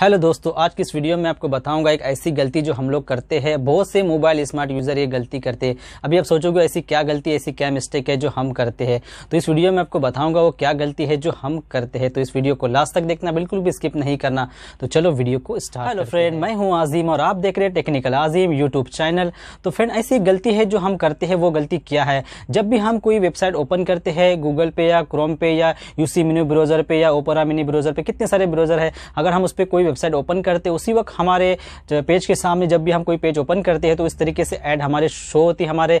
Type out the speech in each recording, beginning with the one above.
hello दोस्तों आज की इस वीडियो में आपको बताऊंगा एक ऐसी गलती जो हम लोग करते हैं बहुत से मोबाइल स्मार्ट यूज़र ये गलती करते हैं अभी आप सोचोगे ऐसी क्या गलती ऐसी क्या मिस्टेक है जो हम करते हैं तो इस वीडियो में आपको बताऊंगा वो क्या गलती है जो हम करते हैं तो इस वीडियो को लास्ट तक देखना बिल्कुल भी स्किप नहीं करना तो चलो वीडियो को स्टार्ट हेलो फ्रेंड मैं हूँ आजीम और आप देख रहे हैं टेक्निकल आजीम यूट्यूब चैनल तो फ्रेंड ऐसी गलती है जो हम करते हैं वो गलती क्या है जब भी हम कोई वेबसाइट ओपन करते हैं गूगल पे या क्रोम पे या यूसी मिनी ब्राउजर पे या ओपरा मिनी ब्राउजर पे कितने सारे ब्राउजर है अगर हम उस पर कोई वेबसाइट ओपन करते उसी वक्त हमारे पेज के सामने जब भी हम कोई पेज ओपन करते हैं तो इस तरीके से ऐड हमारे शो होती है हमारे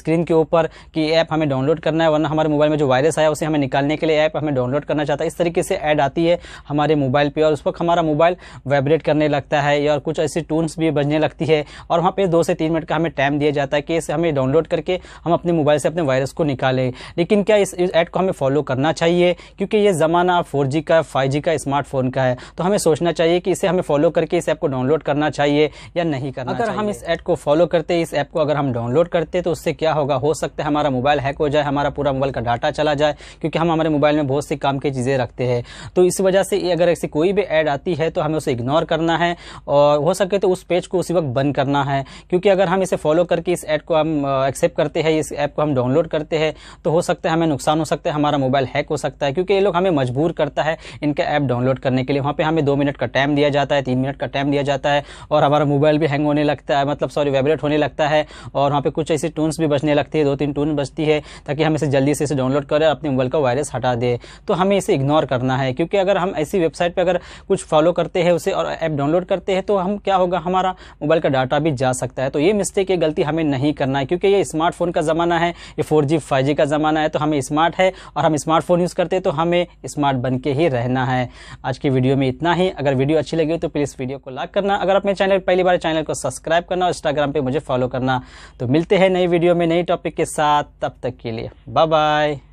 स्क्रीन के ऊपर कि ऐप हमें डाउनलोड करना है वरना हमारे मोबाइल में जो वायरस आया उसे हमें निकालने के लिए ऐप हमें डाउनलोड करना चाहता है इस तरीके से ऐड आती है हमारे मोबाइल पर और उस वक्त हमारा मोबाइल वाइब्रेट करने लगता है या कुछ ऐसी टून्स भी बजने लगती है और वहाँ पर दो से तीन मिनट का हमें टाइम दिया जाता है कि इसे हमें डाउनलोड करके हम अपने मोबाइल से अपने वायरस को निकालें लेकिन क्या इस ऐड को हमें फॉलो करना चाहिए क्योंकि ये ज़माना फोर का फाइव का स्मार्टफोन का है तो हमें सोचना चाहिए कि इसे हमें फॉलो करके इस ऐप को डाउनलोड करना चाहिए या नहीं करना अगर हम इस ऐड को फॉलो करते इस ऐप को अगर हम डाउनलोड करते तो उससे क्या होगा हो सकता है हमारा मोबाइल हैक हो जाए हमारा पूरा मोबाइल का डाटा चला जाए क्योंकि हम हमारे मोबाइल में बहुत सी काम की चीज़ें रखते हैं तो इस वजह से अगर ऐसी कोई भी ऐड आती है तो हमें उसे इग्नोर करना है और हो सके तो उस पेज को उसी वक्त बंद करना है क्योंकि अगर हम इसे फॉलो करके इस ऐड को हम एक्सेप्ट करते हैं इस ऐप को हम डाउनलोड करते हैं तो हो सकता है हमें नुकसान हो सकता है हमारा मोबाइल हैक हो सकता है क्योंकि ये लोग हमें मजबूर करता है इनका ऐप डाउनलोड करने के लिए वहाँ पर हमें दो मिनट का टाइम दिया जाता है तीन मिनट का टाइम दिया जाता है और हमारा मोबाइल भी हैंग होने लगता है मतलब सॉरी वाइब्रेट होने लगता है और वहाँ पर कुछ ऐसी टून्स भी बचने लगती है दो तीन टून बचती है ताकि हम इसे जल्दी से इसे डाउनलोड करें अपने मोबाइल का वायरस हटा दे तो हमें इसे इग्नोर करना है क्योंकि अगर हम ऐसी वेबसाइट पर अगर कुछ फॉलो करते हैं उसे और ऐप डाउनलोड करते हैं तो हम क्या होगा हमारा मोबाइल का डाटा भी जा सकता है तो ये मिस्टेक ये गलती हमें नहीं करना है क्योंकि ये स्मार्टफोन का ज़माना है ये फोर जी फाइव जी का ज़माना है तो हमें स्मार्ट है और हम स्मार्टफोन यूज़ करते हैं तो हमें स्मार्ट बन के ही रहना है आज की वीडियो में इतना ही अगर वीडियो अच्छी लगी हो तो प्लीज़ वीडियो को लाइक करना अगर अपने चैनल पहली बार चैनल को सब्सक्राइब करना और इंस्टाग्राम पर मुझे फॉलो करना तो मिलते हैं नई वीडियो में नई टॉपिक के साथ तब तक के लिए बाय बाय